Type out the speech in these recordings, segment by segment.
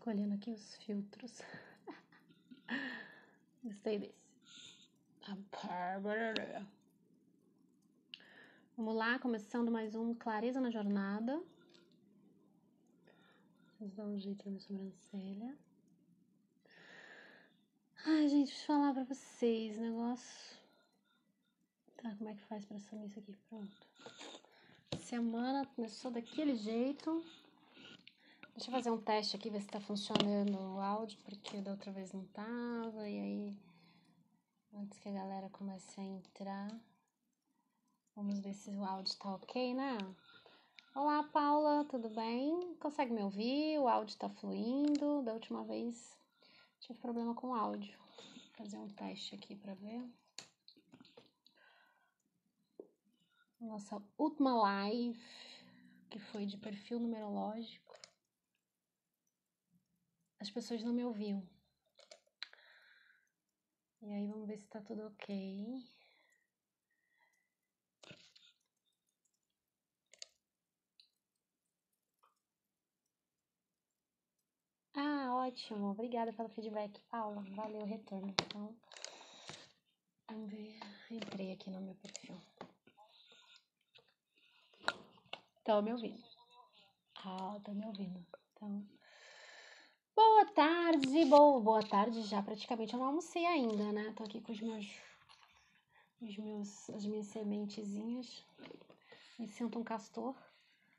escolhendo aqui os filtros. Gostei desse. A tá Bárbara. Vamos lá, começando mais um Clareza na Jornada. Vamos dar um jeito na minha sobrancelha. Ai, gente, deixa eu falar pra vocês negócio. Tá, como é que faz pra sumir isso aqui? Pronto. Semana começou daquele jeito. Deixa eu fazer um teste aqui, ver se tá funcionando o áudio, porque da outra vez não tava, e aí, antes que a galera comece a entrar, vamos ver se o áudio tá ok, né? Olá, Paula, tudo bem? Consegue me ouvir? O áudio tá fluindo? Da última vez tive problema com o áudio. Vou fazer um teste aqui para ver. Nossa última live, que foi de perfil numerológico as pessoas não me ouviam. E aí vamos ver se tá tudo ok. Ah, ótimo. Obrigada pelo feedback, Paula. Valeu o retorno. Então, vamos ver. Entrei aqui no meu perfil. Estão me ouvindo. Ah, estão me ouvindo. Então. Boa tarde, boa, boa tarde já, praticamente eu não almocei ainda, né? Tô aqui com os meus, os meus, as minhas sementezinhas, me sinto um castor,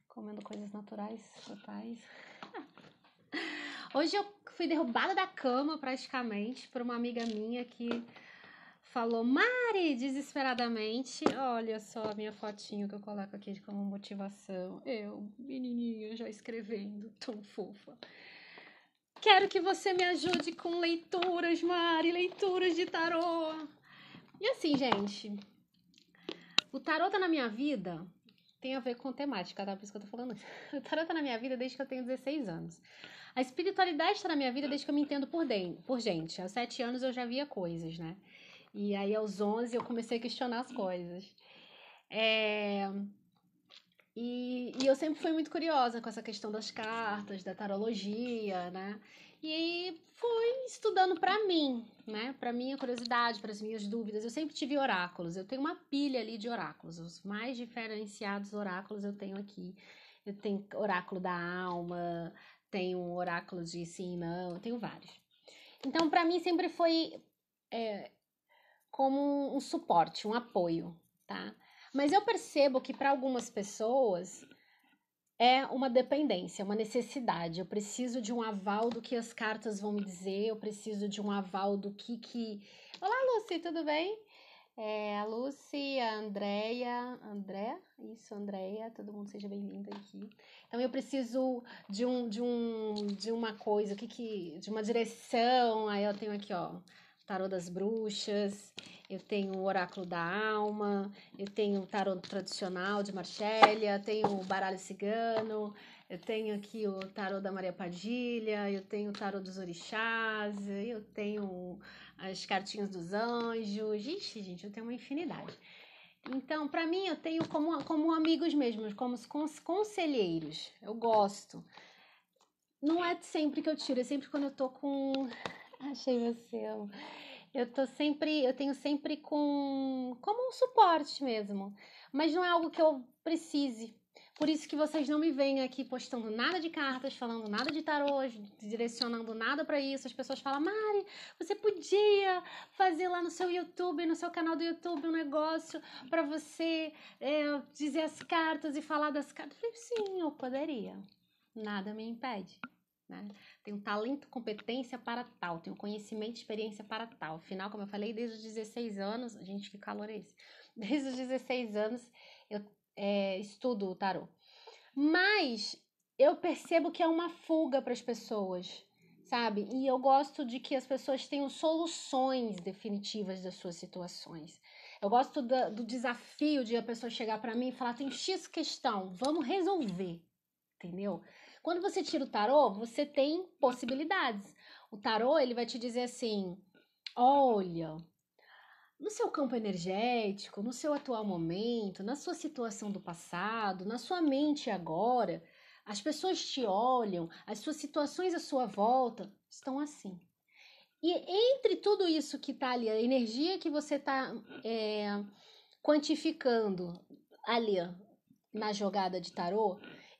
comendo coisas naturais, totais. Hoje eu fui derrubada da cama praticamente por uma amiga minha que falou, Mari, desesperadamente, olha só a minha fotinho que eu coloco aqui como motivação. Eu, menininha, já escrevendo, tão fofa. Quero que você me ajude com leituras, Mari, leituras de tarô. E assim, gente, o tarô tá na minha vida tem a ver com temática, tá? Por isso que eu tô falando isso. O tarô tá na minha vida desde que eu tenho 16 anos. A espiritualidade tá na minha vida desde que eu me entendo por, dentro, por gente. Aos 7 anos eu já via coisas, né? E aí aos 11 eu comecei a questionar as coisas. É... E, e eu sempre fui muito curiosa com essa questão das cartas, da tarologia, né? E fui estudando para mim, né? Para minha curiosidade, para as minhas dúvidas. Eu sempre tive oráculos. Eu tenho uma pilha ali de oráculos. Os mais diferenciados oráculos eu tenho aqui. Eu tenho oráculo da alma, tenho oráculos de sim e não, eu tenho vários. Então, para mim sempre foi é, como um suporte, um apoio, tá? Mas eu percebo que para algumas pessoas é uma dependência, uma necessidade. Eu preciso de um aval do que as cartas vão me dizer, eu preciso de um aval do que que. Olá, Lucy, tudo bem? É, a Lucy, a Andrea, André, isso, Andrea, todo mundo seja bem-vindo aqui. Então eu preciso de um, de um, de uma coisa, o que que, de uma direção. Aí eu tenho aqui, ó, tarô das bruxas, eu tenho o oráculo da alma, eu tenho o tarô tradicional de Marchélia, tenho o baralho cigano, eu tenho aqui o tarô da Maria Padilha, eu tenho o tarô dos orixás, eu tenho as cartinhas dos anjos. Ixi, gente, eu tenho uma infinidade. Então, para mim, eu tenho como, como amigos mesmos, como conselheiros. Eu gosto. Não é sempre que eu tiro, é sempre quando eu tô com Achei meu seu. Eu tô sempre, eu tenho sempre com como um suporte mesmo, mas não é algo que eu precise. Por isso que vocês não me veem aqui postando nada de cartas, falando nada de tarô, direcionando nada para isso. As pessoas falam: "Mari, você podia fazer lá no seu YouTube, no seu canal do YouTube um negócio para você é, dizer as cartas e falar das cartas". Eu falei, Sim, eu poderia. Nada me impede. Né? Tenho talento, competência para tal, tenho conhecimento, experiência para tal. Afinal, como eu falei, desde os 16 anos, gente, que calor é esse? Desde os 16 anos eu é, estudo o tarô. Mas eu percebo que é uma fuga para as pessoas, sabe? E eu gosto de que as pessoas tenham soluções definitivas das suas situações. Eu gosto do, do desafio de a pessoa chegar para mim e falar: tem X questão, vamos resolver, entendeu? Quando você tira o tarô, você tem possibilidades. O tarô, ele vai te dizer assim: olha, no seu campo energético, no seu atual momento, na sua situação do passado, na sua mente agora, as pessoas te olham, as suas situações à sua volta estão assim. E entre tudo isso que está ali, a energia que você está é, quantificando ali na jogada de tarô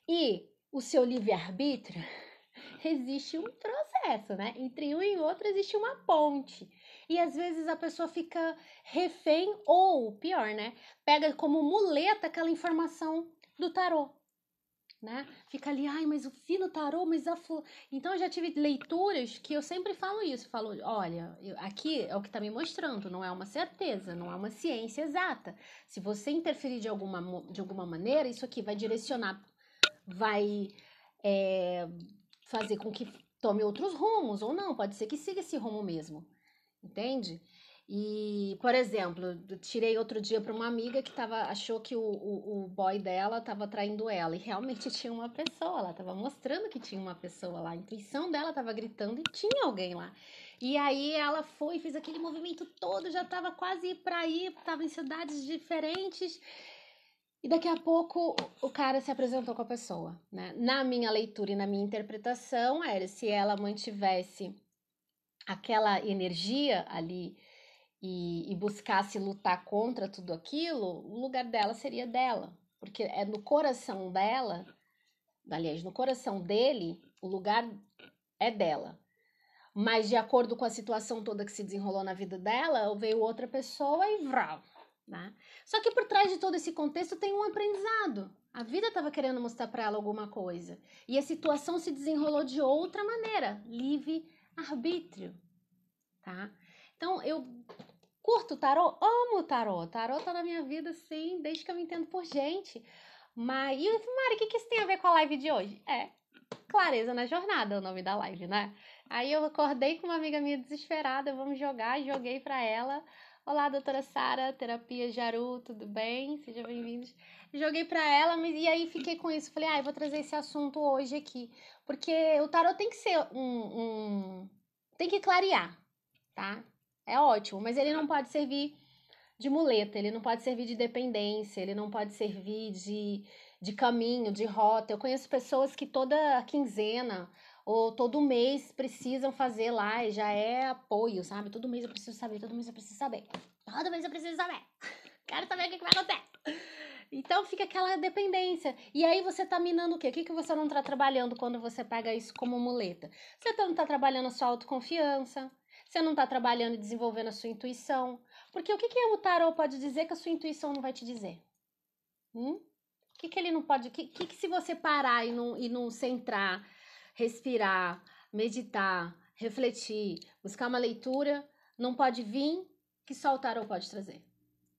e o seu livre-arbítrio, existe um processo, né? Entre um e outro existe uma ponte. E às vezes a pessoa fica refém ou, pior, né? Pega como muleta aquela informação do tarô. Né? Fica ali, ai, mas o fino tarô, mas a flor. Então eu já tive leituras que eu sempre falo isso, falo, olha, aqui é o que está me mostrando, não é uma certeza, não é uma ciência exata. Se você interferir de alguma, de alguma maneira, isso aqui vai direcionar vai é, fazer com que tome outros rumos ou não, pode ser que siga esse rumo mesmo, entende? E, por exemplo, eu tirei outro dia para uma amiga que tava, achou que o, o, o boy dela estava traindo ela. E realmente tinha uma pessoa, ela estava mostrando que tinha uma pessoa lá. A intuição dela estava gritando e tinha alguém lá. E aí ela foi, fez aquele movimento todo, já estava quase para ir, estava em cidades diferentes. E daqui a pouco o cara se apresentou com a pessoa, né? Na minha leitura e na minha interpretação, era se ela mantivesse aquela energia ali e, e buscasse lutar contra tudo aquilo, o lugar dela seria dela, porque é no coração dela, aliás, no coração dele, o lugar é dela. Mas de acordo com a situação toda que se desenrolou na vida dela, veio outra pessoa e vral, né? Só que por trás de todo esse contexto tem um aprendizado. A vida estava querendo mostrar para ela alguma coisa. E a situação se desenrolou de outra maneira, livre arbítrio. Tá? Então, eu curto tarô, amo tarô. Tarô tá na minha vida, sim, desde que eu me entendo por gente. Mas, e Mari, o que, que isso tem a ver com a live de hoje? É, Clareza na Jornada é o nome da live, né? Aí eu acordei com uma amiga minha desesperada, vamos jogar, joguei pra ela. Olá, doutora Sara, terapia Jaru, tudo bem? Sejam bem-vindos. Joguei para ela, mas e aí fiquei com isso. Falei, ah, eu vou trazer esse assunto hoje aqui. Porque o tarot tem que ser um. um tem que clarear, tá? É ótimo, mas ele não pode servir de muleta, ele não pode servir de dependência, ele não pode servir de, de caminho, de rota. Eu conheço pessoas que toda quinzena ou todo mês precisam fazer lá e já é apoio, sabe? Todo mês eu preciso saber, todo mês eu preciso saber. Todo mês eu preciso saber. Quero saber o que, que vai acontecer. Então fica aquela dependência. E aí você tá minando o quê? O que, que você não tá trabalhando quando você pega isso como muleta? Você tá, não tá trabalhando a sua autoconfiança. Você não tá trabalhando e desenvolvendo a sua intuição. Porque o que, que o tarot pode dizer que a sua intuição não vai te dizer? Hum? O que, que ele não pode. O que, que, que se você parar e não, e não centrar? respirar, meditar, refletir, buscar uma leitura, não pode vir que só o tarô pode trazer.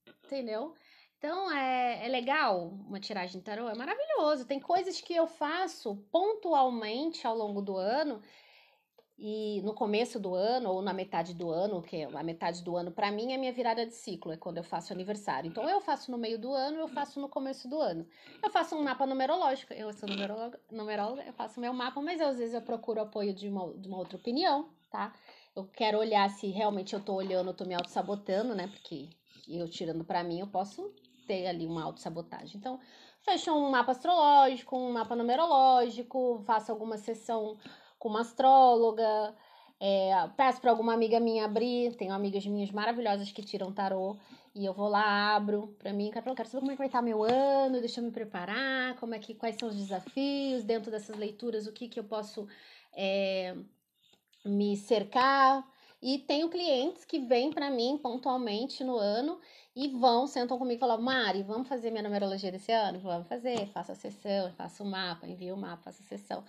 Uhum. Entendeu? Então é, é legal uma tiragem de tarô, é maravilhoso. Tem coisas que eu faço pontualmente ao longo do ano e no começo do ano, ou na metade do ano, que é a metade do ano, para mim é minha virada de ciclo, é quando eu faço aniversário. Então eu faço no meio do ano, eu faço no começo do ano. Eu faço um mapa numerológico, eu sou numeróloga, numeróloga eu faço meu mapa, mas eu, às vezes eu procuro apoio de uma, de uma outra opinião, tá? Eu quero olhar se realmente eu tô olhando, eu tô me auto-sabotando, né? Porque eu tirando para mim, eu posso ter ali uma auto-sabotagem. Então, fecho um mapa astrológico, um mapa numerológico, faço alguma sessão com uma astróloga. É, peço para alguma amiga minha abrir. Tenho amigas minhas maravilhosas que tiram tarô. E eu vou lá, abro para mim. Quero, quero saber como é que vai estar tá meu ano, deixa eu me preparar, como é que, quais são os desafios dentro dessas leituras, o que, que eu posso é, me cercar. E tenho clientes que vêm para mim pontualmente no ano e vão, sentam comigo e falam: Mari, vamos fazer minha numerologia desse ano? Vamos fazer, faço a sessão, faço o mapa, envio o mapa, faço a sessão.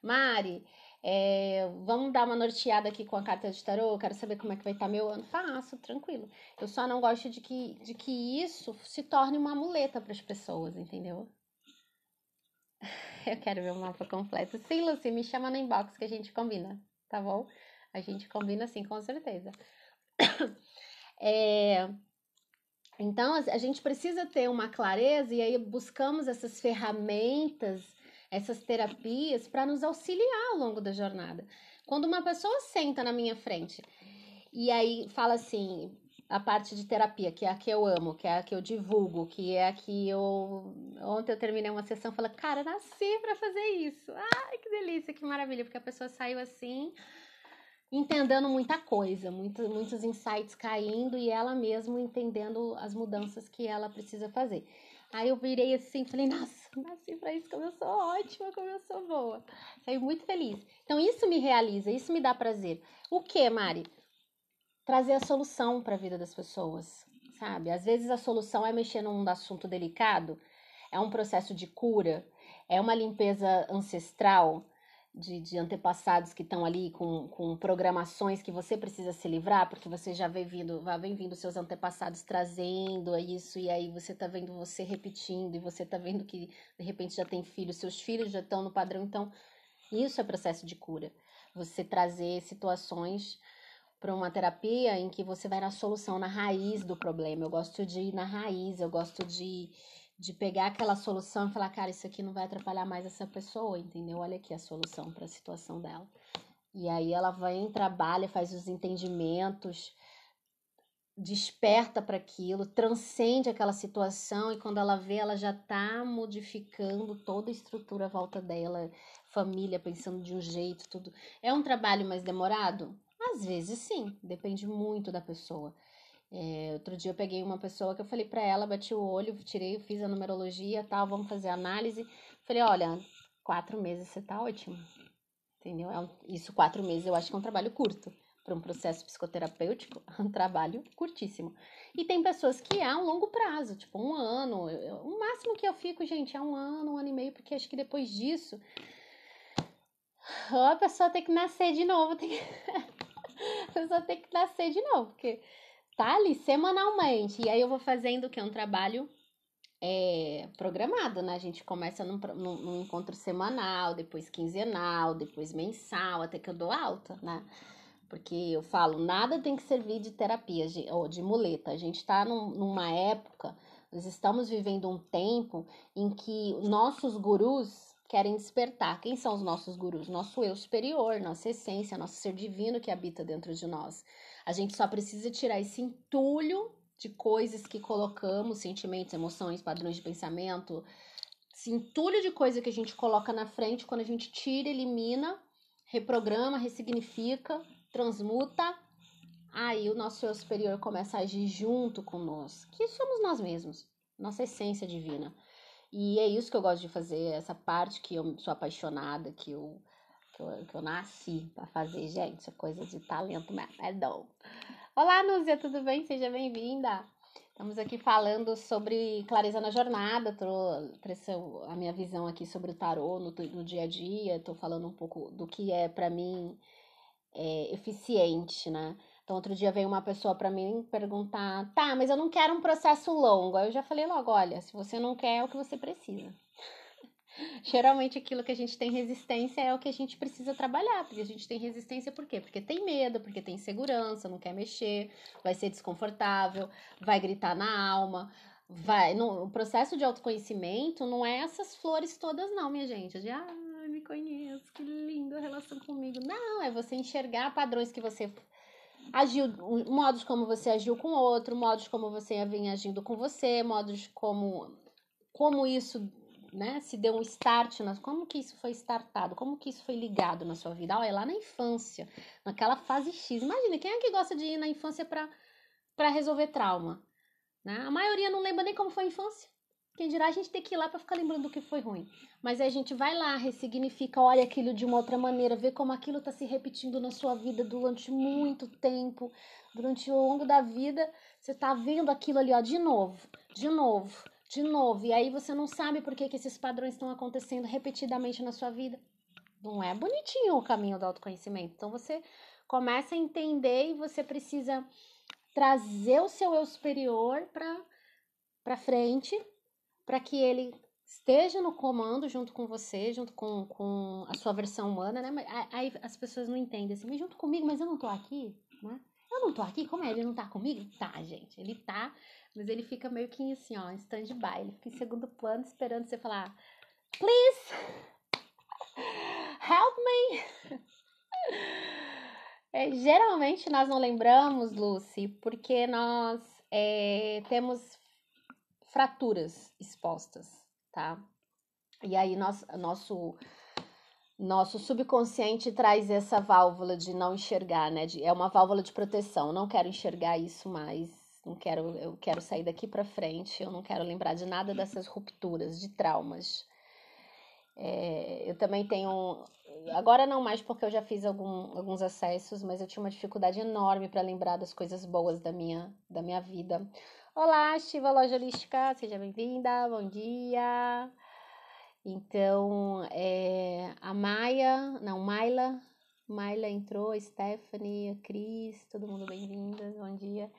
Mari, é, vamos dar uma norteada aqui com a carta de tarô, eu quero saber como é que vai estar tá meu ano. Faço, tranquilo. Eu só não gosto de que, de que isso se torne uma muleta para as pessoas, entendeu? Eu quero ver o mapa completo. Sim, Lucy, me chama no inbox que a gente combina, tá bom? A gente combina sim, com certeza. É, então, a gente precisa ter uma clareza e aí buscamos essas ferramentas essas terapias para nos auxiliar ao longo da jornada. Quando uma pessoa senta na minha frente e aí fala assim, a parte de terapia, que é a que eu amo, que é a que eu divulgo, que é a que eu. Ontem eu terminei uma sessão e falei, cara, nasci para fazer isso. Ai, que delícia, que maravilha, porque a pessoa saiu assim, entendendo muita coisa, muito, muitos insights caindo e ela mesmo entendendo as mudanças que ela precisa fazer. Aí eu virei assim, falei, nossa, nasci pra isso, como eu sou ótima, como eu sou boa. Saí muito feliz. Então isso me realiza, isso me dá prazer. O que, Mari? Trazer a solução para a vida das pessoas, sabe? Às vezes a solução é mexer num assunto delicado, é um processo de cura, é uma limpeza ancestral, de, de antepassados que estão ali com, com programações que você precisa se livrar, porque você já vem vindo, vem vindo seus antepassados trazendo isso, e aí você tá vendo você repetindo, e você tá vendo que de repente já tem filhos, seus filhos já estão no padrão, então isso é processo de cura. Você trazer situações para uma terapia em que você vai na solução, na raiz do problema. Eu gosto de ir na raiz, eu gosto de de pegar aquela solução e falar, cara, isso aqui não vai atrapalhar mais essa pessoa, entendeu? Olha aqui a solução para a situação dela. E aí ela vem, trabalha, faz os entendimentos, desperta para aquilo, transcende aquela situação e quando ela vê, ela já está modificando toda a estrutura à volta dela, família pensando de um jeito, tudo. É um trabalho mais demorado? Às vezes sim, depende muito da pessoa. É, outro dia eu peguei uma pessoa que eu falei para ela, bati o olho, tirei, fiz a numerologia tal, vamos fazer análise. Falei, olha, quatro meses você tá ótimo. Entendeu? É um, isso, quatro meses, eu acho que é um trabalho curto. Para um processo psicoterapêutico, é um trabalho curtíssimo. E tem pessoas que é um longo prazo, tipo um ano. Eu, o máximo que eu fico, gente, é um ano, um ano e meio, porque acho que depois disso. A pessoa tem que nascer de novo. Tem que... a pessoa tem que nascer de novo, porque detalhe semanalmente. E aí eu vou fazendo o que? Um trabalho é, programado, né? A gente começa num, num, num, encontro semanal, depois quinzenal, depois mensal, até que eu dou alta, né? Porque eu falo, nada tem que servir de terapia ou de muleta. A gente está num, numa época, nós estamos vivendo um tempo em que nossos gurus querem despertar. Quem são os nossos gurus? Nosso eu superior, nossa essência, nosso ser divino que habita dentro de nós. A gente só precisa tirar esse entulho de coisas que colocamos, sentimentos, emoções, padrões de pensamento, esse entulho de coisa que a gente coloca na frente, quando a gente tira, elimina, reprograma, ressignifica, transmuta, aí o nosso eu superior começa a agir junto conosco, que somos nós mesmos, nossa essência divina. E é isso que eu gosto de fazer, essa parte que eu sou apaixonada, que eu, que eu, que eu nasci para fazer, gente. É coisa de talento mesmo, é dom. Olá, Núzia, tudo bem? Seja bem-vinda. Estamos aqui falando sobre clareza na jornada, trouxe a minha visão aqui sobre o tarô no, no dia a dia, estou falando um pouco do que é para mim é, eficiente, né? Então, outro dia veio uma pessoa para mim perguntar: tá, mas eu não quero um processo longo. Aí eu já falei logo: olha, se você não quer, é o que você precisa. Geralmente, aquilo que a gente tem resistência é o que a gente precisa trabalhar. Porque a gente tem resistência por quê? Porque tem medo, porque tem insegurança, não quer mexer, vai ser desconfortável, vai gritar na alma, vai. o processo de autoconhecimento não é essas flores todas, não, minha gente. É de, ah, me conheço, que linda a relação comigo. Não, é você enxergar padrões que você agiu, modos como você agiu com o outro, modos como você vem agindo com você, modos como como isso, né, se deu um start, na, como que isso foi startado, como que isso foi ligado na sua vida? Olha, lá na infância, naquela fase X. Imagina, quem é que gosta de ir na infância para resolver trauma? Né? A maioria não lembra nem como foi a infância. Quem dirá a gente tem que ir lá para ficar lembrando do que foi ruim. Mas aí a gente vai lá, ressignifica, olha aquilo de uma outra maneira, vê como aquilo está se repetindo na sua vida durante muito tempo, durante o longo da vida, você está vendo aquilo ali, ó, de novo, de novo, de novo. E aí você não sabe por que, que esses padrões estão acontecendo repetidamente na sua vida. Não é bonitinho o caminho do autoconhecimento. Então você começa a entender e você precisa trazer o seu eu superior para para frente para que ele esteja no comando junto com você, junto com, com a sua versão humana, né? Mas, aí as pessoas não entendem assim, mas junto comigo, mas eu não tô aqui, né? Eu não tô aqui, como é? Ele não tá comigo? Tá, gente, ele tá, mas ele fica meio que assim, ó, em stand-by, ele fica em segundo plano esperando você falar, please, help me. É, geralmente nós não lembramos, Lucy, porque nós é, temos fraturas expostas, tá? E aí nosso, nosso nosso subconsciente traz essa válvula de não enxergar, né? De, é uma válvula de proteção. Não quero enxergar isso mais. Não quero, eu quero sair daqui para frente. Eu não quero lembrar de nada dessas rupturas, de traumas. É, eu também tenho, agora não mais porque eu já fiz algum, alguns acessos, mas eu tinha uma dificuldade enorme para lembrar das coisas boas da minha, da minha vida Olá, Shiva Loja Holística, seja bem-vinda, bom dia. Então, é, a Maia, não, Maila, Maila entrou, a Stephanie, a Cris, todo mundo bem-vinda, bom dia.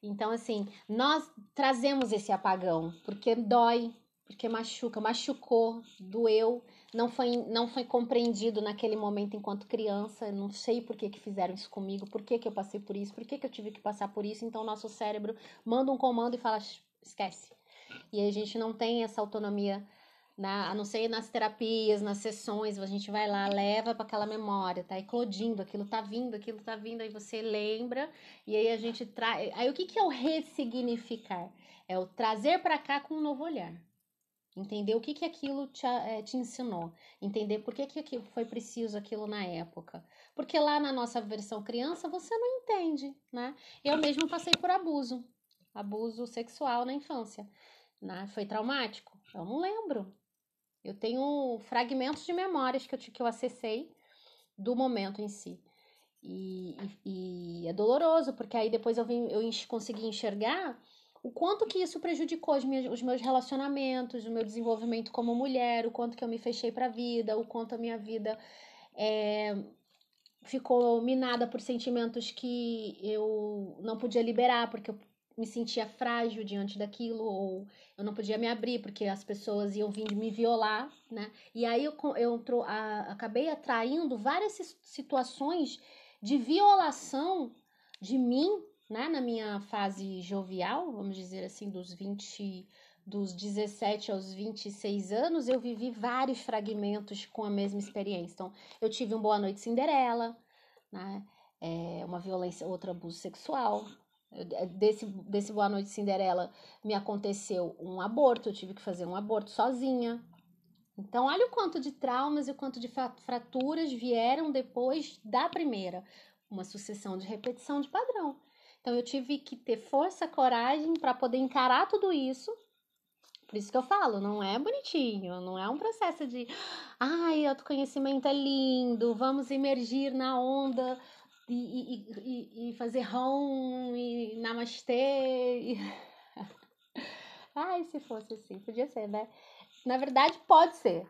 Então, assim, nós trazemos esse apagão, porque dói, porque machuca, machucou, doeu, não foi, não foi compreendido naquele momento enquanto criança, não sei por que, que fizeram isso comigo, por que, que eu passei por isso, por que, que eu tive que passar por isso. Então, nosso cérebro manda um comando e fala: esquece. E a gente não tem essa autonomia, na, né? a não ser nas terapias, nas sessões, a gente vai lá, leva para aquela memória, tá eclodindo, aquilo tá vindo, aquilo tá vindo, aí você lembra, e aí a gente traz. Aí o que, que é o ressignificar? É o trazer para cá com um novo olhar. Entender o que, que aquilo te, é, te ensinou. Entender por que, que foi preciso aquilo na época. Porque lá na nossa versão criança você não entende, né? Eu mesmo passei por abuso. Abuso sexual na infância. Né? Foi traumático? Eu não lembro. Eu tenho fragmentos de memórias que eu, que eu acessei do momento em si. E, e, e é doloroso, porque aí depois eu, vim, eu consegui enxergar o quanto que isso prejudicou os meus, os meus relacionamentos, o meu desenvolvimento como mulher, o quanto que eu me fechei para a vida, o quanto a minha vida é, ficou minada por sentimentos que eu não podia liberar porque eu me sentia frágil diante daquilo ou eu não podia me abrir porque as pessoas iam vir me violar, né? E aí eu, eu a, acabei atraindo várias situações de violação de mim né, na minha fase jovial, vamos dizer assim, dos 20, dos 17 aos 26 anos, eu vivi vários fragmentos com a mesma experiência. Então, eu tive um Boa Noite Cinderela, né, é, uma violência, outro abuso sexual. É, desse, desse Boa Noite Cinderela me aconteceu um aborto, eu tive que fazer um aborto sozinha. Então, olha o quanto de traumas e o quanto de fraturas vieram depois da primeira. Uma sucessão de repetição de padrão. Então eu tive que ter força, coragem para poder encarar tudo isso. Por isso que eu falo, não é bonitinho, não é um processo de ai, autoconhecimento é lindo, vamos emergir na onda e, e, e, e fazer home e namastê. ai, se fosse assim, podia ser, né? Na verdade, pode ser,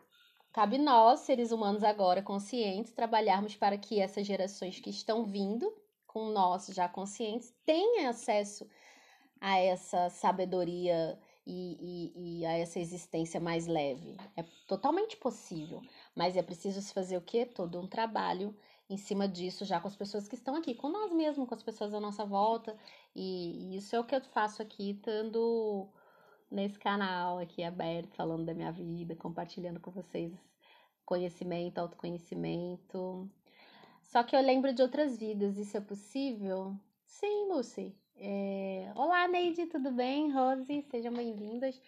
Cabe nós, seres humanos agora conscientes, trabalharmos para que essas gerações que estão vindo com nós já conscientes têm acesso a essa sabedoria e, e, e, a essa existência mais leve. É totalmente possível, mas é preciso se fazer o quê? Todo um trabalho em cima disso, já com as pessoas que estão aqui, com nós mesmos, com as pessoas à nossa volta. E, e isso é o que eu faço aqui, estando nesse canal aqui aberto, falando da minha vida, compartilhando com vocês conhecimento, autoconhecimento só que eu lembro de outras vidas, isso é possível? Sim, Lucy. É... Olá, Neide, tudo bem? Rose, sejam bem-vindas.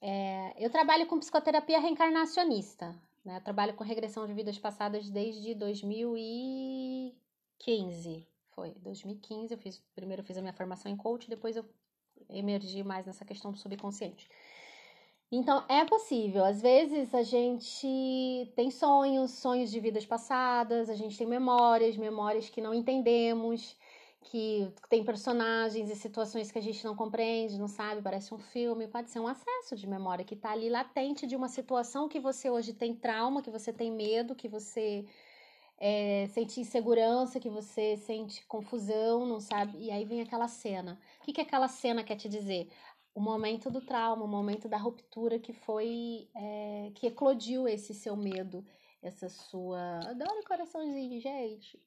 É... Eu trabalho com psicoterapia reencarnacionista, né? Eu trabalho com regressão de vidas passadas desde 2015. Foi 2015, eu fiz, primeiro eu fiz a minha formação em coach, depois eu emergi mais nessa questão do subconsciente. Então é possível. Às vezes a gente tem sonhos, sonhos de vidas passadas, a gente tem memórias, memórias que não entendemos, que tem personagens e situações que a gente não compreende, não sabe, parece um filme, pode ser um acesso de memória que está ali latente de uma situação que você hoje tem trauma, que você tem medo, que você é, sente insegurança, que você sente confusão, não sabe? E aí vem aquela cena. O que, que aquela cena quer te dizer? o momento do trauma, o momento da ruptura que foi é, que eclodiu esse seu medo, essa sua. Adoro coraçãozinho, gente.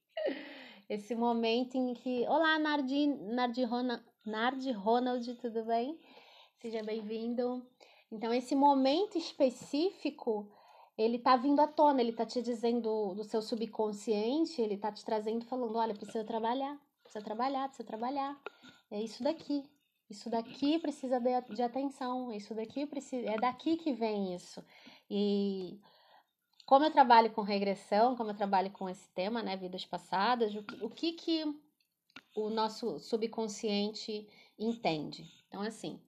Esse momento em que. Olá, Nardi, Nardi, Ronald, Nardi Ronald, tudo bem? Seja bem-vindo. Então, esse momento específico, ele tá vindo à tona, ele tá te dizendo do seu subconsciente, ele tá te trazendo, falando: olha, precisa trabalhar, precisa trabalhar, precisa trabalhar. É isso daqui, isso daqui precisa de, de atenção, isso daqui precisa, é daqui que vem isso. E como eu trabalho com regressão, como eu trabalho com esse tema, né, vidas passadas, o, o que que o nosso subconsciente entende? Então, assim,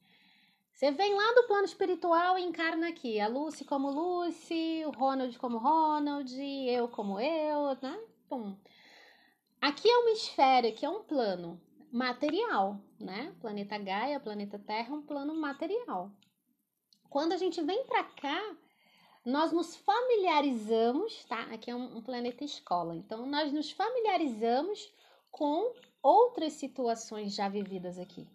você vem lá do plano espiritual e encarna aqui. A Lucy como Lucy, o Ronald como Ronald, eu como eu, né? Pum. Aqui é uma esfera, aqui é um plano material, né? Planeta Gaia, planeta Terra, um plano material. Quando a gente vem para cá, nós nos familiarizamos, tá? Aqui é um, um planeta escola. Então, nós nos familiarizamos com outras situações já vividas aqui.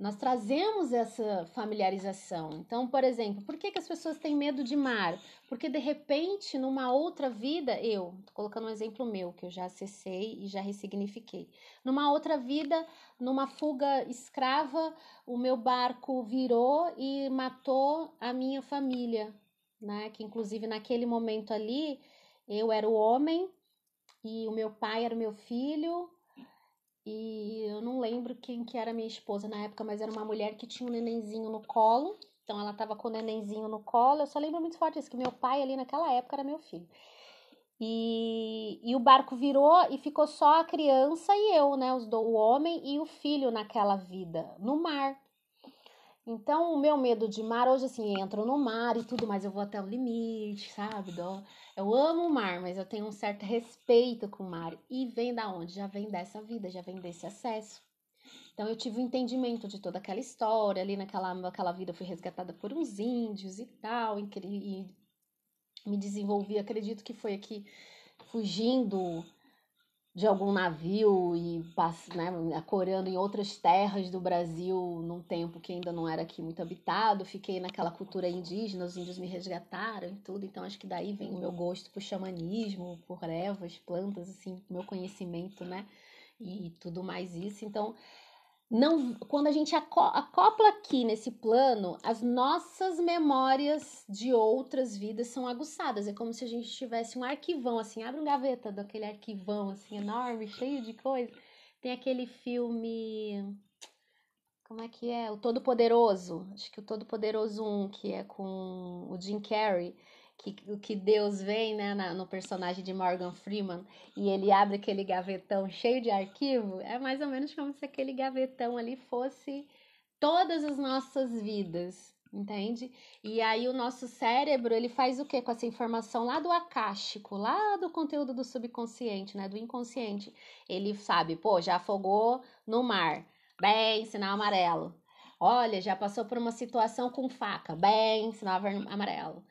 Nós trazemos essa familiarização. Então, por exemplo, por que, que as pessoas têm medo de mar? Porque de repente, numa outra vida, eu, tô colocando um exemplo meu que eu já acessei e já ressignifiquei. Numa outra vida, numa fuga escrava, o meu barco virou e matou a minha família, né? Que inclusive naquele momento ali, eu era o homem e o meu pai era o meu filho, e eu não lembro quem que era minha esposa na época, mas era uma mulher que tinha um nenenzinho no colo. Então ela tava com o nenenzinho no colo. Eu só lembro muito forte isso, que meu pai ali naquela época era meu filho. E, e, o barco virou e ficou só a criança e eu, né? Os do, o homem e o filho naquela vida, no mar. Então, o meu medo de mar, hoje assim, entro no mar e tudo, mas eu vou até o limite, sabe? Eu amo o mar, mas eu tenho um certo respeito com o mar. E vem da onde? Já vem dessa vida, já vem desse acesso. Então, eu tive o um entendimento de toda aquela história, ali naquela, aquela vida eu fui resgatada por uns índios e tal, e me desenvolvi, acredito que foi aqui fugindo de algum navio e né, acorando em outras terras do Brasil num tempo que ainda não era aqui muito habitado. Fiquei naquela cultura indígena, os índios me resgataram e tudo. Então acho que daí vem o meu gosto por xamanismo, por ervas, plantas, assim, meu conhecimento, né? E tudo mais isso. Então não, quando a gente acopla aqui nesse plano, as nossas memórias de outras vidas são aguçadas. É como se a gente tivesse um arquivão, assim, abre um gaveta daquele arquivão, assim, enorme, cheio de coisa. Tem aquele filme. Como é que é? O Todo Poderoso. Acho que o Todo Poderoso 1, que é com o Jim Carrey que o que Deus vem né, na, no personagem de Morgan Freeman e ele abre aquele gavetão cheio de arquivo, é mais ou menos como se aquele gavetão ali fosse todas as nossas vidas, entende? E aí o nosso cérebro, ele faz o que com essa informação lá do acástico, lá do conteúdo do subconsciente, né, do inconsciente? Ele sabe, pô, já afogou no mar, bem, sinal amarelo. Olha, já passou por uma situação com faca, bem, sinal amarelo.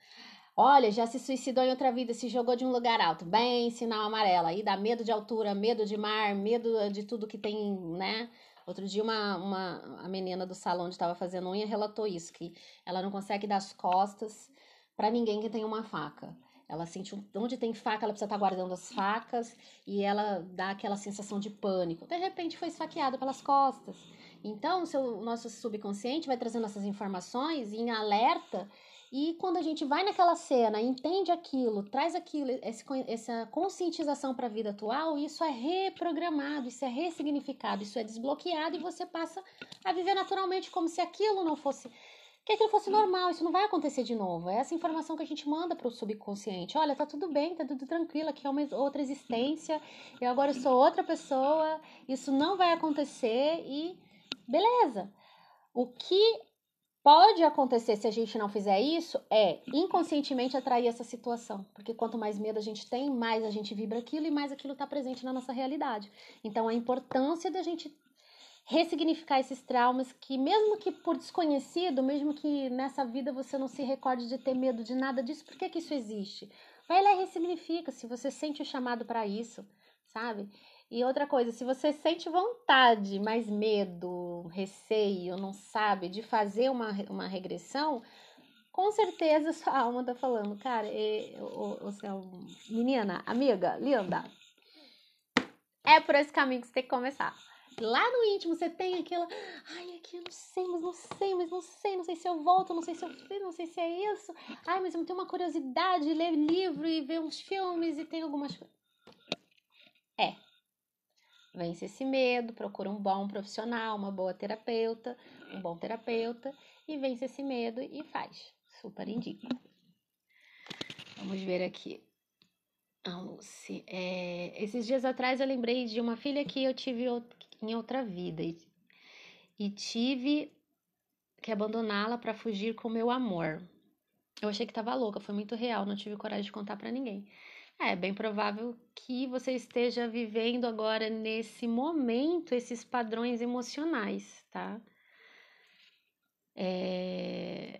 Olha, já se suicidou em outra vida, se jogou de um lugar alto. Bem, sinal amarelo. Aí dá medo de altura, medo de mar, medo de tudo que tem, né? Outro dia, uma, uma a menina do salão onde estava fazendo unha relatou isso: que ela não consegue dar as costas para ninguém que tem uma faca. Ela sente onde tem faca, ela precisa estar tá guardando as facas e ela dá aquela sensação de pânico. De repente, foi esfaqueada pelas costas. Então, o seu, nosso subconsciente vai trazendo essas informações em alerta e quando a gente vai naquela cena, entende aquilo, traz aquilo, esse, essa conscientização para a vida atual, isso é reprogramado, isso é ressignificado, isso é desbloqueado e você passa a viver naturalmente como se aquilo não fosse que aquilo fosse normal, isso não vai acontecer de novo. É essa informação que a gente manda para o subconsciente. Olha, tá tudo bem, tá tudo tranquilo, aqui é uma outra existência, eu agora sou outra pessoa, isso não vai acontecer e beleza. O que pode acontecer se a gente não fizer isso é inconscientemente atrair essa situação. Porque quanto mais medo a gente tem, mais a gente vibra aquilo e mais aquilo está presente na nossa realidade. Então a importância da gente ressignificar esses traumas que mesmo que por desconhecido, mesmo que nessa vida você não se recorde de ter medo de nada disso, por que que isso existe? Vai lá e ressignifica, se você sente o chamado para isso, sabe? E outra coisa, se você sente vontade, mas medo, receio, não sabe, de fazer uma, uma regressão, com certeza sua alma tá falando, cara, e, o, o seu, menina, amiga, linda, é por esse caminho que você tem que começar. Lá no íntimo você tem aquela, ai, aqui eu não sei, mas não sei, mas não sei, não sei se eu volto, não sei se eu fui, não sei se é isso. Ai, mas eu tenho uma curiosidade de ler livro e ver uns filmes e tem algumas coisas. É, Vence esse medo, procura um bom profissional, uma boa terapeuta, um bom terapeuta e vence esse medo e faz. Super indico. Vamos ver aqui. A Lucy. É, esses dias atrás eu lembrei de uma filha que eu tive em outra vida e, e tive que abandoná-la para fugir com meu amor. Eu achei que tava louca, foi muito real, não tive coragem de contar para ninguém. É bem provável que você esteja vivendo agora, nesse momento, esses padrões emocionais, tá? É...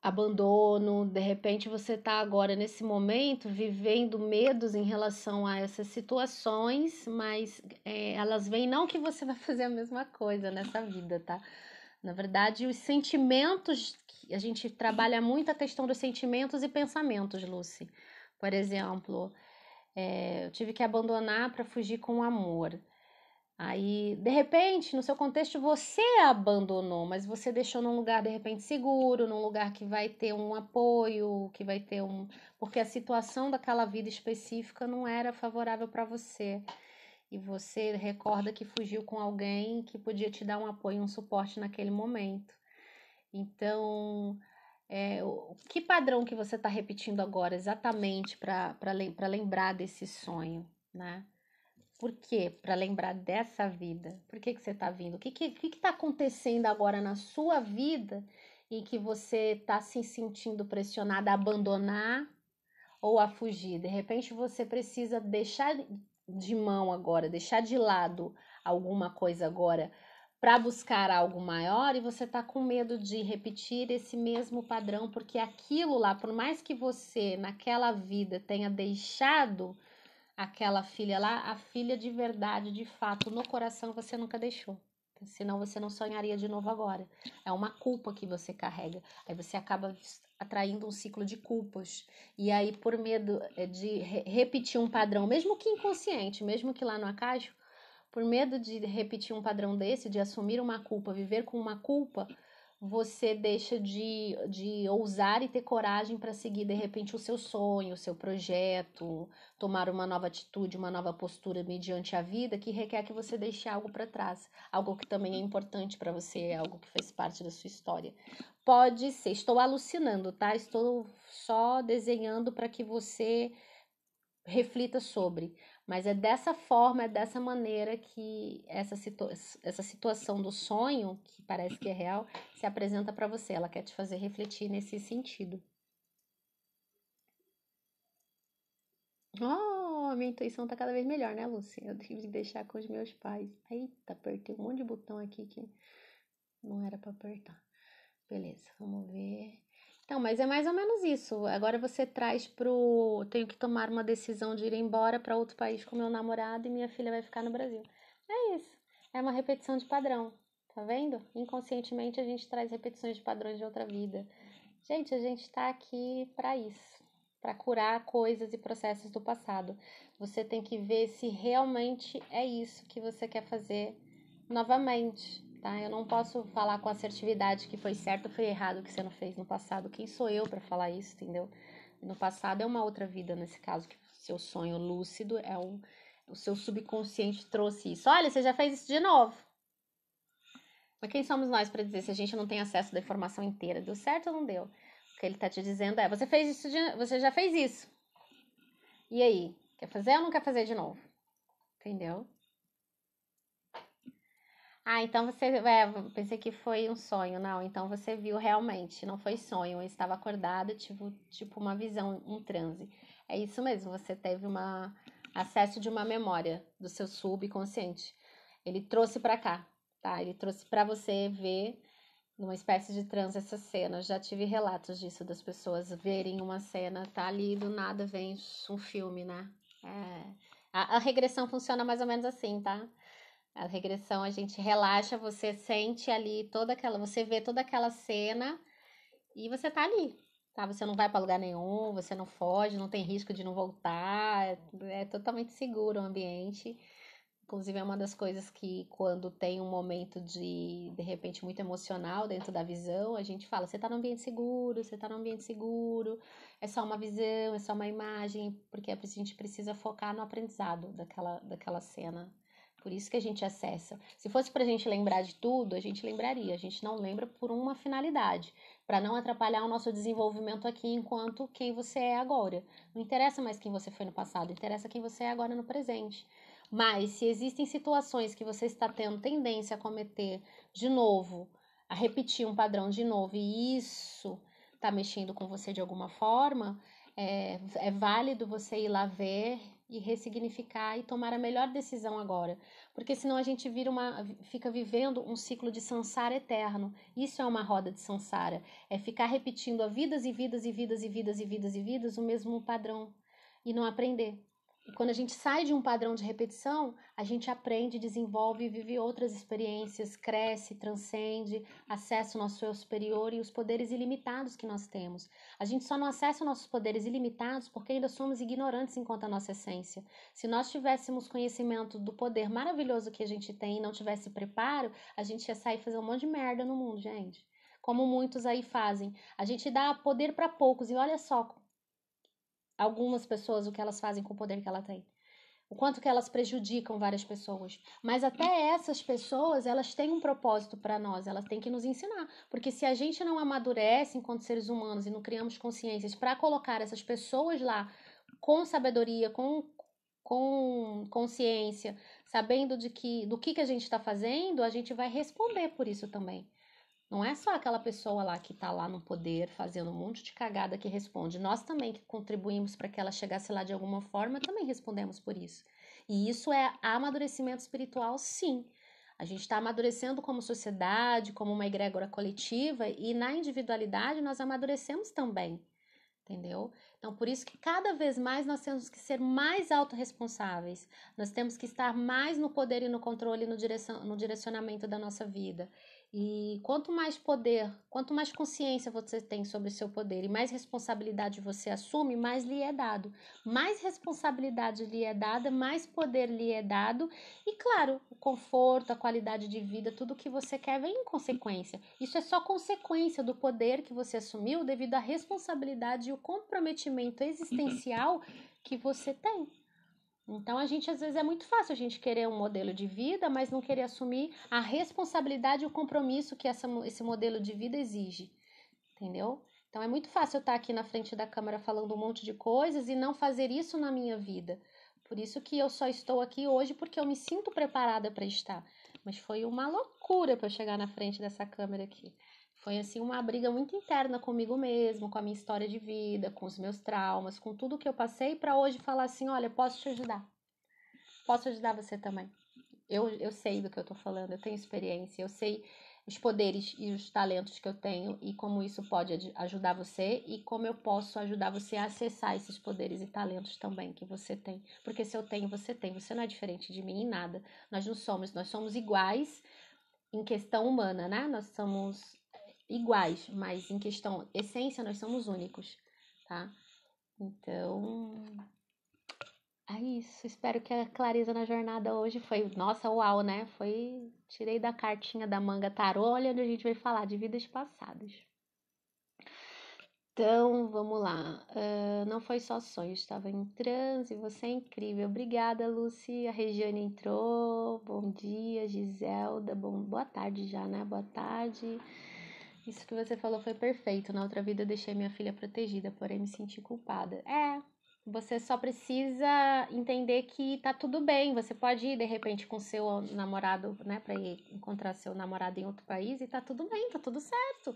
Abandono, de repente você está agora, nesse momento, vivendo medos em relação a essas situações, mas é, elas vêm não que você vai fazer a mesma coisa nessa vida, tá? Na verdade, os sentimentos, a gente trabalha muito a questão dos sentimentos e pensamentos, Lucy. Por exemplo, é, eu tive que abandonar para fugir com o amor. Aí, de repente, no seu contexto, você abandonou, mas você deixou num lugar, de repente, seguro, num lugar que vai ter um apoio, que vai ter um. Porque a situação daquela vida específica não era favorável para você e você recorda que fugiu com alguém que podia te dar um apoio, um suporte naquele momento. Então, é, que padrão que você está repetindo agora exatamente para lembrar desse sonho, né? Por quê? Para lembrar dessa vida. Por que, que você está vindo? O que está que, que, que tá acontecendo agora na sua vida em que você está se sentindo pressionada a abandonar ou a fugir? De repente você precisa deixar de mão agora, deixar de lado alguma coisa agora para buscar algo maior e você está com medo de repetir esse mesmo padrão, porque aquilo lá, por mais que você naquela vida tenha deixado aquela filha lá, a filha de verdade, de fato, no coração você nunca deixou senão você não sonharia de novo agora. É uma culpa que você carrega. Aí você acaba atraindo um ciclo de culpas. E aí, por medo eh, de re repetir um padrão, mesmo que inconsciente, mesmo que lá no acaso, por medo de repetir um padrão desse, de assumir uma culpa, viver com uma culpa, você deixa de, de ousar e ter coragem para seguir de repente o seu sonho, o seu projeto, tomar uma nova atitude, uma nova postura mediante a vida que requer que você deixe algo para trás, algo que também é importante para você, algo que fez parte da sua história. Pode ser, estou alucinando, tá? Estou só desenhando para que você reflita sobre, mas é dessa forma, é dessa maneira que essa, essa situação do sonho, que parece que é real, se apresenta para você. Ela quer te fazer refletir nesse sentido. Oh, minha intuição tá cada vez melhor, né, Lúcia? Eu tive que deixar com os meus pais. Eita, apertei um monte de botão aqui que não era para apertar. Beleza, vamos ver. Então, mas é mais ou menos isso. Agora você traz pro. Tenho que tomar uma decisão de ir embora para outro país com meu namorado e minha filha vai ficar no Brasil. É isso. É uma repetição de padrão. Tá vendo? Inconscientemente a gente traz repetições de padrões de outra vida. Gente, a gente está aqui para isso para curar coisas e processos do passado. Você tem que ver se realmente é isso que você quer fazer novamente tá? Eu não posso falar com assertividade que foi certo ou foi errado que você não fez no passado. Quem sou eu para falar isso, entendeu? No passado é uma outra vida, nesse caso, que seu sonho lúcido é um. O seu subconsciente trouxe isso. Olha, você já fez isso de novo. Mas quem somos nós para dizer se a gente não tem acesso da informação inteira? Deu certo ou não deu? O que ele tá te dizendo é: você fez isso, de, você já fez isso. E aí? Quer fazer ou não quer fazer de novo? Entendeu? Ah, então você. É, pensei que foi um sonho. Não, então você viu realmente. Não foi sonho. Eu estava acordado, tipo, tipo uma visão, um transe. É isso mesmo. Você teve uma acesso de uma memória do seu subconsciente. Ele trouxe para cá, tá? Ele trouxe para você ver numa espécie de transe essa cena. Eu já tive relatos disso das pessoas verem uma cena, tá ali do nada vem um filme, né? É. A, a regressão funciona mais ou menos assim, tá? A regressão a gente relaxa, você sente ali toda aquela, você vê toda aquela cena e você tá ali, tá? Você não vai para lugar nenhum, você não foge, não tem risco de não voltar, é, é totalmente seguro o ambiente. Inclusive, é uma das coisas que, quando tem um momento de, de repente, muito emocional dentro da visão, a gente fala: você está num ambiente seguro, você está num ambiente seguro, é só uma visão, é só uma imagem, porque a gente precisa focar no aprendizado daquela, daquela cena. Por isso que a gente acessa. Se fosse para a gente lembrar de tudo, a gente lembraria. A gente não lembra por uma finalidade, para não atrapalhar o nosso desenvolvimento aqui enquanto quem você é agora. Não interessa mais quem você foi no passado, interessa quem você é agora no presente. Mas se existem situações que você está tendo tendência a cometer de novo, a repetir um padrão de novo, e isso está mexendo com você de alguma forma, é, é válido você ir lá ver, e ressignificar e tomar a melhor decisão agora, porque senão a gente vira uma, fica vivendo um ciclo de sansara eterno. Isso é uma roda de sansara, é ficar repetindo a vidas e vidas e vidas e vidas e vidas e vidas o mesmo padrão e não aprender. E quando a gente sai de um padrão de repetição, a gente aprende, desenvolve, vive outras experiências, cresce, transcende, acessa o nosso eu superior e os poderes ilimitados que nós temos. A gente só não acessa os nossos poderes ilimitados porque ainda somos ignorantes enquanto a nossa essência. Se nós tivéssemos conhecimento do poder maravilhoso que a gente tem e não tivesse preparo, a gente ia sair fazer um monte de merda no mundo, gente. Como muitos aí fazem. A gente dá poder para poucos e olha só algumas pessoas, o que elas fazem com o poder que ela tem. O quanto que elas prejudicam várias pessoas. Mas até essas pessoas, elas têm um propósito para nós, elas têm que nos ensinar. Porque se a gente não amadurece enquanto seres humanos e não criamos consciências para colocar essas pessoas lá com sabedoria, com, com consciência, sabendo de que do que, que a gente está fazendo, a gente vai responder por isso também. Não é só aquela pessoa lá que está lá no poder fazendo um monte de cagada que responde. Nós também que contribuímos para que ela chegasse lá de alguma forma, também respondemos por isso. E isso é amadurecimento espiritual, sim. A gente está amadurecendo como sociedade, como uma egrégora coletiva e na individualidade nós amadurecemos também, entendeu? Então, por isso que cada vez mais nós temos que ser mais autorresponsáveis, nós temos que estar mais no poder e no controle no, direcion, no direcionamento da nossa vida. E quanto mais poder, quanto mais consciência você tem sobre o seu poder e mais responsabilidade você assume, mais lhe é dado. Mais responsabilidade lhe é dada, mais poder lhe é dado. E claro, o conforto, a qualidade de vida, tudo que você quer vem em consequência. Isso é só consequência do poder que você assumiu devido à responsabilidade e o comprometimento uhum. existencial que você tem. Então a gente às vezes é muito fácil a gente querer um modelo de vida, mas não querer assumir a responsabilidade e o compromisso que essa, esse modelo de vida exige, entendeu? Então é muito fácil eu estar aqui na frente da câmera falando um monte de coisas e não fazer isso na minha vida. Por isso que eu só estou aqui hoje porque eu me sinto preparada para estar. Mas foi uma loucura para eu chegar na frente dessa câmera aqui. Foi assim uma briga muito interna comigo mesmo, com a minha história de vida, com os meus traumas, com tudo que eu passei para hoje falar assim, olha, posso te ajudar. Posso ajudar você também. Eu, eu sei do que eu tô falando, eu tenho experiência, eu sei os poderes e os talentos que eu tenho e como isso pode ajudar você e como eu posso ajudar você a acessar esses poderes e talentos também que você tem. Porque se eu tenho, você tem. Você não é diferente de mim em nada. Nós não somos, nós somos iguais em questão humana, né? Nós somos iguais, mas em questão essência nós somos únicos, tá? Então, é isso. Espero que a clareza na jornada hoje foi, nossa, uau, né? Foi, tirei da cartinha da manga tarô, olha onde a gente vai falar de vidas passadas. Então, vamos lá. Uh, não foi só sonhos, estava em transe, você é incrível. Obrigada, Lucy. A Regiane entrou. Bom dia, Giselda. Bom, boa tarde já, né? Boa tarde. Isso que você falou foi perfeito. Na outra vida eu deixei minha filha protegida, porém me senti culpada. É, você só precisa entender que tá tudo bem. Você pode ir de repente com seu namorado, né, para encontrar seu namorado em outro país e tá tudo bem, tá tudo certo.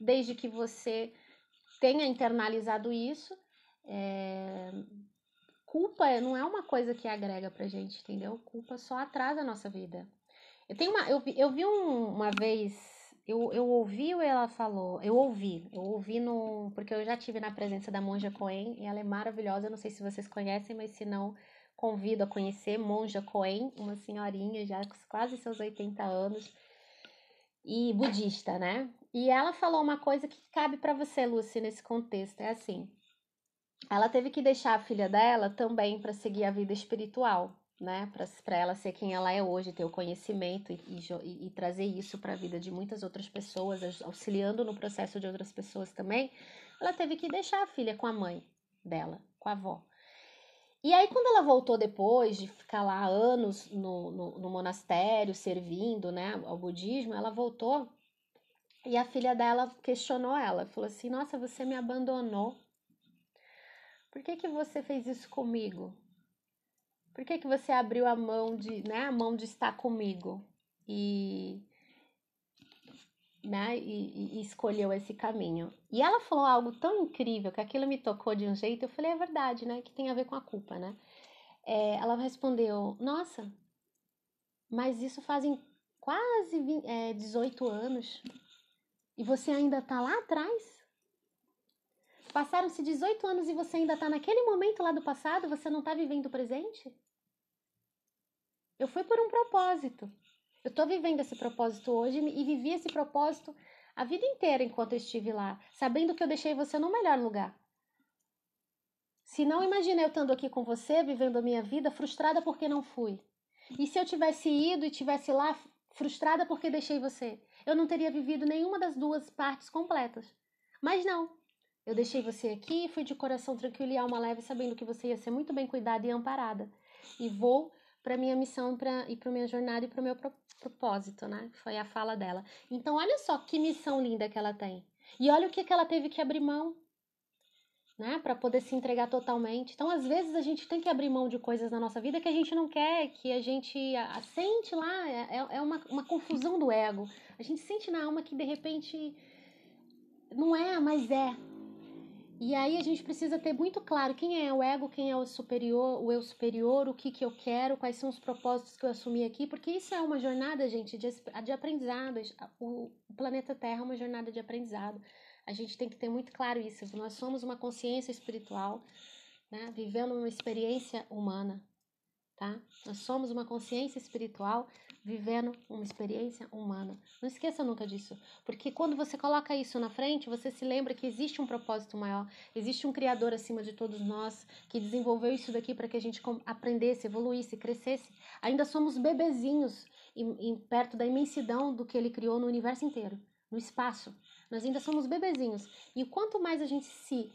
Desde que você tenha internalizado isso. É... Culpa é, não é uma coisa que agrega pra gente, entendeu? Culpa só atrasa a nossa vida. Eu, tenho uma, eu, eu vi um, uma vez eu, eu ouvi ou ela falou? Eu ouvi, eu ouvi no. Porque eu já tive na presença da Monja Cohen e ela é maravilhosa. Eu não sei se vocês conhecem, mas se não, convido a conhecer Monja Cohen, uma senhorinha já com quase seus 80 anos e budista, né? E ela falou uma coisa que cabe para você, Lucy, nesse contexto. É assim: ela teve que deixar a filha dela também para seguir a vida espiritual né, para ela ser quem ela é hoje, ter o conhecimento e, e, e trazer isso para a vida de muitas outras pessoas, auxiliando no processo de outras pessoas também, ela teve que deixar a filha com a mãe dela, com a avó. E aí, quando ela voltou depois de ficar lá anos no, no, no monastério, servindo né, ao budismo, ela voltou e a filha dela questionou ela, falou assim: Nossa, você me abandonou. Por que, que você fez isso comigo? Por que, que você abriu a mão de, né, a mão de estar comigo e, né, e, e escolheu esse caminho? E ela falou algo tão incrível que aquilo me tocou de um jeito. Eu falei é verdade, né? Que tem a ver com a culpa, né? É, ela respondeu: Nossa, mas isso fazem quase 20, é, 18 anos e você ainda tá lá atrás? Passaram-se 18 anos e você ainda tá naquele momento lá do passado, você não tá vivendo o presente? Eu fui por um propósito. Eu estou vivendo esse propósito hoje e vivi esse propósito a vida inteira enquanto eu estive lá, sabendo que eu deixei você no melhor lugar. Se não, imagina eu estando aqui com você, vivendo a minha vida, frustrada porque não fui. E se eu tivesse ido e tivesse lá, frustrada porque deixei você? Eu não teria vivido nenhuma das duas partes completas. Mas não. Eu deixei você aqui, fui de coração tranquilo e alma leve, sabendo que você ia ser muito bem cuidada e amparada. E vou para minha missão pra, e para minha jornada e para o meu pro, propósito, né? Foi a fala dela. Então, olha só que missão linda que ela tem. E olha o que, que ela teve que abrir mão, né? Para poder se entregar totalmente. Então, às vezes, a gente tem que abrir mão de coisas na nossa vida que a gente não quer, que a gente a, a sente lá, é, é, é uma, uma confusão do ego. A gente sente na alma que, de repente, não é, mas é. E aí a gente precisa ter muito claro quem é o ego, quem é o superior, o eu superior, o que, que eu quero, quais são os propósitos que eu assumi aqui, porque isso é uma jornada, gente, de, de aprendizado. O planeta Terra é uma jornada de aprendizado. A gente tem que ter muito claro isso. Nós somos uma consciência espiritual, né? Vivendo uma experiência humana, tá? Nós somos uma consciência espiritual vivendo uma experiência humana. Não esqueça nunca disso, porque quando você coloca isso na frente, você se lembra que existe um propósito maior, existe um Criador acima de todos nós que desenvolveu isso daqui para que a gente aprendesse, evoluísse, crescesse. Ainda somos bebezinhos perto da imensidão do que Ele criou no universo inteiro, no espaço. Nós ainda somos bebezinhos. E quanto mais a gente se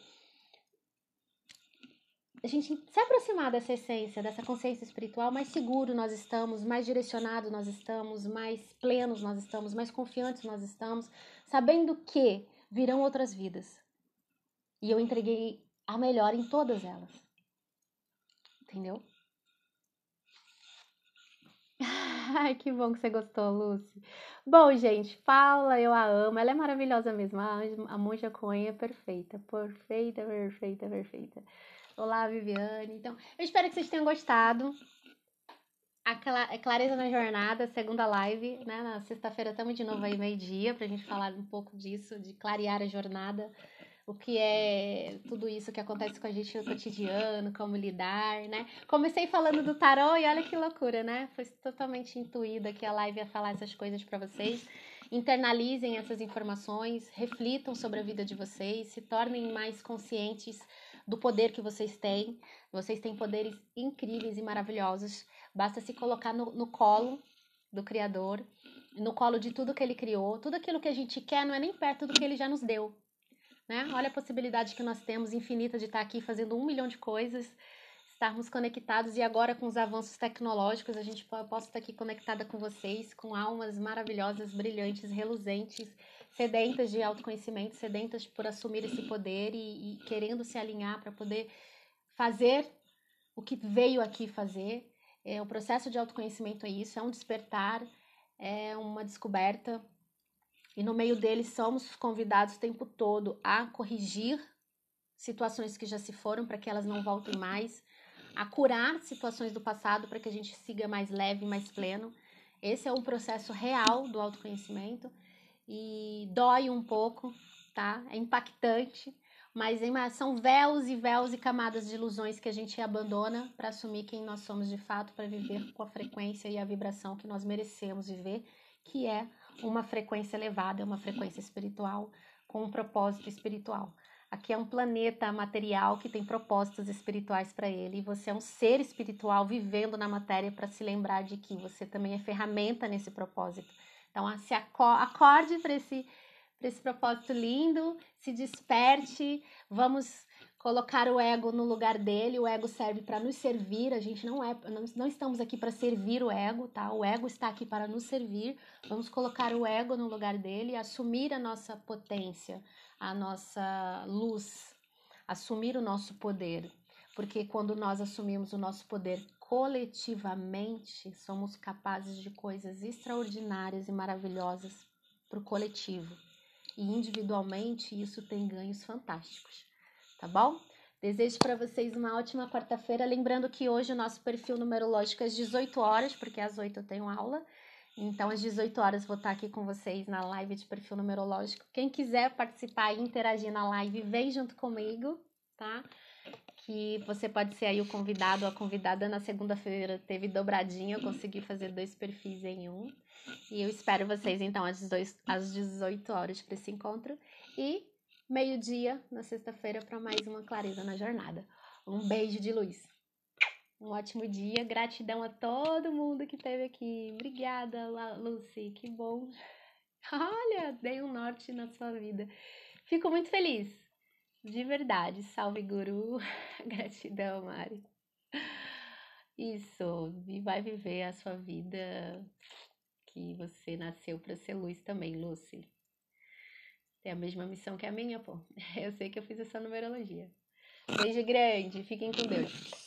a gente se aproximar dessa essência, dessa consciência espiritual, mais seguro nós estamos, mais direcionado nós estamos, mais plenos nós estamos, mais confiantes nós estamos, sabendo que virão outras vidas. E eu entreguei a melhor em todas elas. Entendeu? Ai, que bom que você gostou, Lucy. Bom, gente, Paula, eu a amo. Ela é maravilhosa mesmo. A, Monja Coen é perfeita. Perfeita, perfeita, perfeita. Olá, Viviane. Então, eu espero que vocês tenham gostado. A é Clareza na Jornada, segunda live, né? Na sexta-feira estamos de novo aí, meio-dia, para a gente falar um pouco disso, de clarear a jornada, o que é tudo isso que acontece com a gente no cotidiano, como lidar, né? Comecei falando do tarô e olha que loucura, né? Foi totalmente intuída que a live ia falar essas coisas para vocês. Internalizem essas informações, reflitam sobre a vida de vocês, se tornem mais conscientes do poder que vocês têm. Vocês têm poderes incríveis e maravilhosos. Basta se colocar no, no colo do Criador, no colo de tudo que ele criou. Tudo aquilo que a gente quer não é nem perto do que ele já nos deu. Né? Olha a possibilidade que nós temos infinita de estar aqui fazendo um milhão de coisas, estarmos conectados e agora com os avanços tecnológicos a gente eu posso estar aqui conectada com vocês, com almas maravilhosas, brilhantes, reluzentes sedentas de autoconhecimento, sedentas por assumir esse poder e, e querendo se alinhar para poder fazer o que veio aqui fazer. É, o processo de autoconhecimento é isso, é um despertar, é uma descoberta. E no meio dele somos convidados o tempo todo a corrigir situações que já se foram para que elas não voltem mais, a curar situações do passado para que a gente siga mais leve, mais pleno. Esse é um processo real do autoconhecimento e dói um pouco, tá? É impactante, mas são véus e véus e camadas de ilusões que a gente abandona para assumir quem nós somos de fato, para viver com a frequência e a vibração que nós merecemos viver, que é uma frequência elevada, uma frequência espiritual com um propósito espiritual. Aqui é um planeta material que tem propósitos espirituais para ele, e você é um ser espiritual vivendo na matéria para se lembrar de que você também é ferramenta nesse propósito então, se acorde para esse, esse propósito lindo, se desperte, vamos colocar o ego no lugar dele. O ego serve para nos servir. A gente não é, não, não estamos aqui para servir o ego, tá? O ego está aqui para nos servir. Vamos colocar o ego no lugar dele, assumir a nossa potência, a nossa luz, assumir o nosso poder porque quando nós assumimos o nosso poder coletivamente, somos capazes de coisas extraordinárias e maravilhosas para o coletivo. E individualmente, isso tem ganhos fantásticos, tá bom? Desejo para vocês uma ótima quarta-feira. Lembrando que hoje o nosso perfil numerológico é às 18 horas, porque às 8 eu tenho aula. Então, às 18 horas, vou estar aqui com vocês na live de perfil numerológico. Quem quiser participar e interagir na live, vem junto comigo, tá? que você pode ser aí o convidado ou a convidada. Na segunda-feira teve dobradinha, eu consegui fazer dois perfis em um. E eu espero vocês, então, às 18, às 18 horas para esse encontro. E meio-dia, na sexta-feira, para mais uma Clareza na Jornada. Um beijo de luz. Um ótimo dia. Gratidão a todo mundo que esteve aqui. Obrigada, Lucy. Que bom. Olha, dei um norte na sua vida. Fico muito feliz. De verdade, salve guru. Gratidão, Mari. Isso, e vai viver a sua vida que você nasceu para ser luz também, Lucy. Tem a mesma missão que a minha, pô. Eu sei que eu fiz essa numerologia. Beijo grande, fiquem com Deus.